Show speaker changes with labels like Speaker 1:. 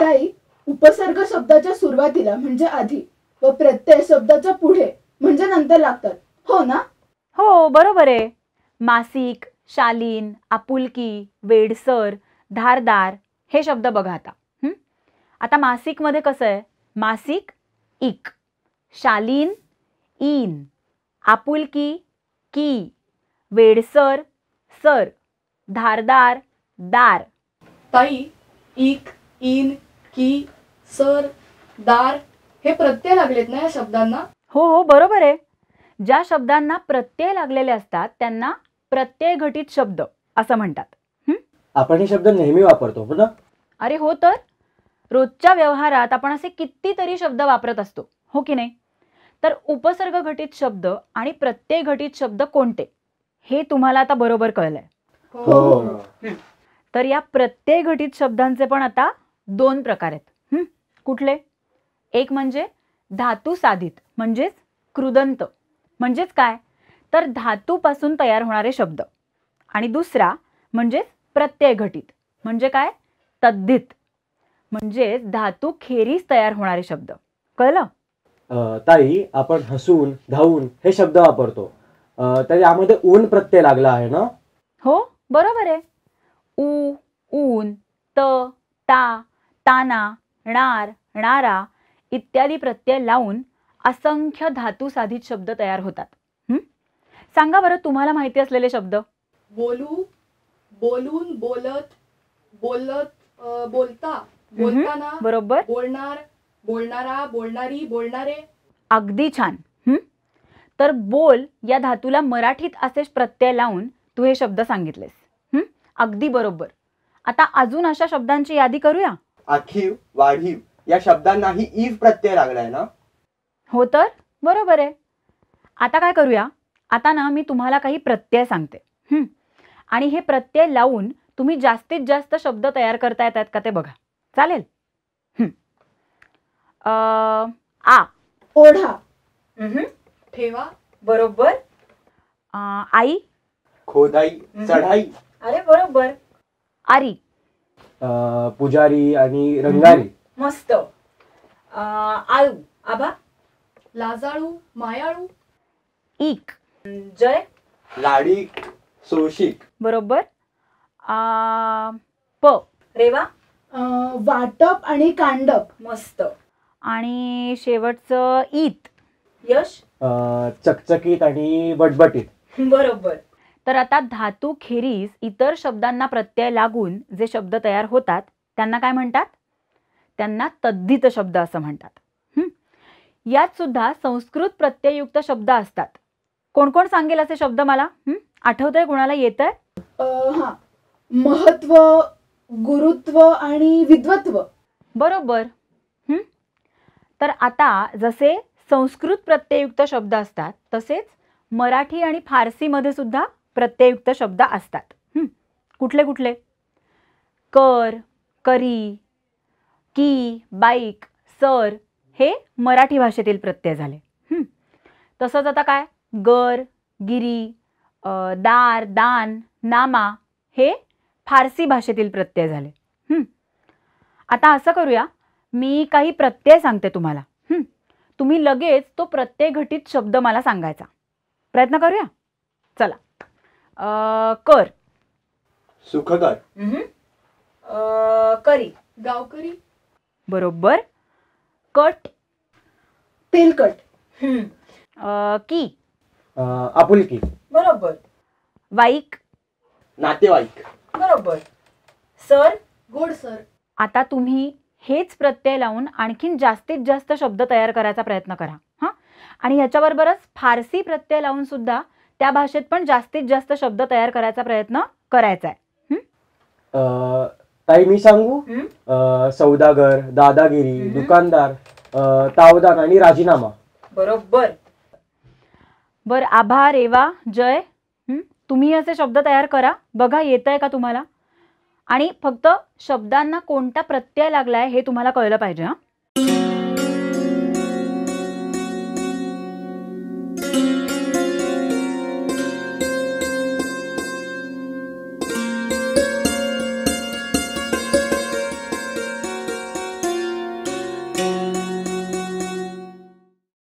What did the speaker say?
Speaker 1: ताई उपसर्ग शब्दाच्या सुरुवातीला म्हणजे आधी व प्रत्यय शब्दाच्या पुढे म्हणजे नंतर लागतात हो ना हो बरोबर आहे मासिक शालीन आपुलकी वेडसर धारदार हे शब्द बघा आता हं? आता मासिकमध्ये कसं आहे मासिक इक शालीन इन आपुलकी की वेडसर सर धारदार दार ताई इक इन की सर दार हे प्रत्यय लागलेत ना या शब्दांना हो हो बरोबर आहे ज्या शब्दांना प्रत्यय लागलेले असतात त्यांना प्रत्यय घटित शब्द असं म्हणतात आपण हे शब्द नेहमी वापरतो हो अरे हो तर रोजच्या व्यवहारात आपण असे कितीतरी शब्द वापरत असतो हो की नाही तर उपसर्ग घटित शब्द आणि प्रत्यय घटित शब्द कोणते हे तुम्हाला आता बरोबर कळलंय हो. हो. तर या प्रत्यय घटित शब्दांचे पण आता दोन प्रकार आहेत कुठले एक म्हणजे धातू साधित म्हणजेच कृदंत म्हणजेच काय तर धातूपासून तयार होणारे शब्द आणि दुसरा म्हणजेच प्रत्यय घटित म्हणजे काय तद्धित म्हणजेच धातू खेरीस तयार होणारे शब्द कळलं ताई आपण हसून धावून हे शब्द वापरतो तर यामध्ये ऊन प्रत्यय लागला आहे ना हो बरोबर आहे ऊ ऊन त ता ताना णार नारा इत्यादी प्रत्यय लावून असंख्य धातू साधित शब्द तयार होतात सांगा बरं तुम्हाला माहिती असलेले शब्द बोलू बोलून बोलत बोलत बोलता बोलताना बरोबर बोलणार बोलणारा बोलणारी बोलणारे अगदी छान तर बोल या धातूला मराठीत असेच प्रत्यय लावून तू हे शब्द सांगितलेस अगदी बरोबर आता अजून अशा शब्दांची यादी करूया आखीव वाढीव या शब्दांनाही इव प्रत्यय लागलाय ना हो तर बरोबर आहे आता काय करूया आता ना मी तुम्हाला काही प्रत्यय सांगते आणि हे प्रत्यय लावून तुम्ही जास्तीत जास्त शब्द तयार करता येतात का ते बघा चालेल आ ओढा ठेवा बरोबर आई खोदाई चढाई अरे बरोबर आरी पुजारी आणि रंगारी मस्त आळू आबा लाजाळू मायाळू ईक जय लाडी, सोशिक बरोबर प रेवा वाटप आणि कांडप मस्त आणि शेवटच इत यश चकचकीत आणि बटबटीत बरोबर तर आता धातू खेरीज इतर शब्दांना प्रत्यय लागून जे शब्द तयार होतात त्यांना काय म्हणतात त्यांना तद्धित शब्द असं म्हणतात यात सुद्धा संस्कृत प्रत्ययुक्त शब्द असतात कोण कोण सांगेल असे शब्द मला आठवतंय कोणाला येत आहे महत्व गुरुत्व आणि विद्वत्व बरोबर तर आता जसे संस्कृत प्रत्ययुक्त शब्द असतात तसेच मराठी आणि फारसीमध्ये सुद्धा प्रत्ययुक्त शब्द असतात कुठले कुठले कर करी की बाईक सर हे मराठी भाषेतील प्रत्यय झाले तसंच आता काय गर गिरी दार दान नामा हे फारसी भाषेतील प्रत्यय झाले आता असं करूया मी काही प्रत्यय सांगते तुम्हाला तुम्ही लगेच तो प्रत्यय घटित शब्द मला सांगायचा प्रयत्न करूया चला कर सुखकर करी गावकरी बरोबर कट तेलकट की आपुलकी बरोबर वाईक नातेवाईक बरोबर सर सर आता तुम्ही हेच प्रत्यय लावून आणखीन जास्तीत जास्त शब्द तयार करायचा प्रयत्न करा हा आणि ह्याच्याबरोबरच फारसी प्रत्यय लावून सुद्धा त्या भाषेत पण जास्तीत जास्त शब्द तयार करायचा प्रयत्न करायचा आहे ताई मी सांगू सौदागर दादागिरी दुकानदार तावदान आणि राजीनामा बरोबर बर आभा रेवा जय तुम्ही असे शब्द तयार करा बघा येत आहे का तुम्हाला आणि फक्त शब्दांना कोणता प्रत्यय लागलाय हे तुम्हाला कळलं पाहिजे हा